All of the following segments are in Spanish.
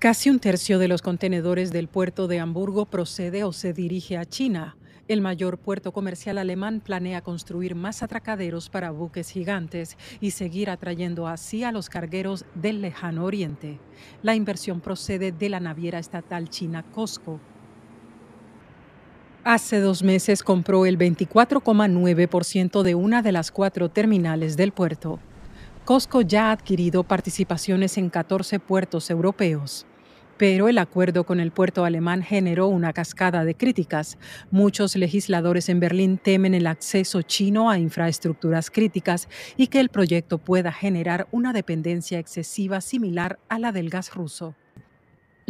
Casi un tercio de los contenedores del puerto de Hamburgo procede o se dirige a China. El mayor puerto comercial alemán planea construir más atracaderos para buques gigantes y seguir atrayendo así a los cargueros del lejano oriente. La inversión procede de la naviera estatal china Costco, Hace dos meses compró el 24,9% de una de las cuatro terminales del puerto. Costco ya ha adquirido participaciones en 14 puertos europeos pero el acuerdo con el puerto alemán generó una cascada de críticas. Muchos legisladores en Berlín temen el acceso chino a infraestructuras críticas y que el proyecto pueda generar una dependencia excesiva similar a la del gas ruso.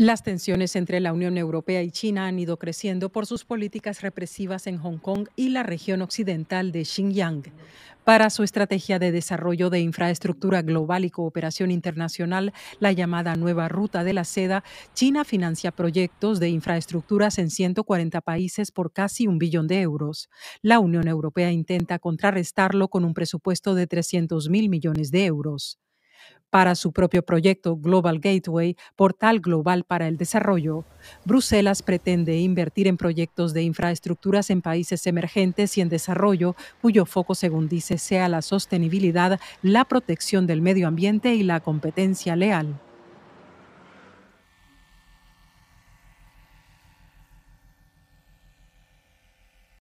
Las tensiones entre la Unión Europea y China han ido creciendo por sus políticas represivas en Hong Kong y la región occidental de Xinjiang. Para su estrategia de desarrollo de infraestructura global y cooperación internacional, la llamada Nueva Ruta de la Seda, China financia proyectos de infraestructuras en 140 países por casi un billón de euros. La Unión Europea intenta contrarrestarlo con un presupuesto de 300 mil millones de euros para su propio proyecto Global Gateway, Portal Global para el Desarrollo, Bruselas pretende invertir en proyectos de infraestructuras en países emergentes y en desarrollo, cuyo foco, según dice, sea la sostenibilidad, la protección del medio ambiente y la competencia leal.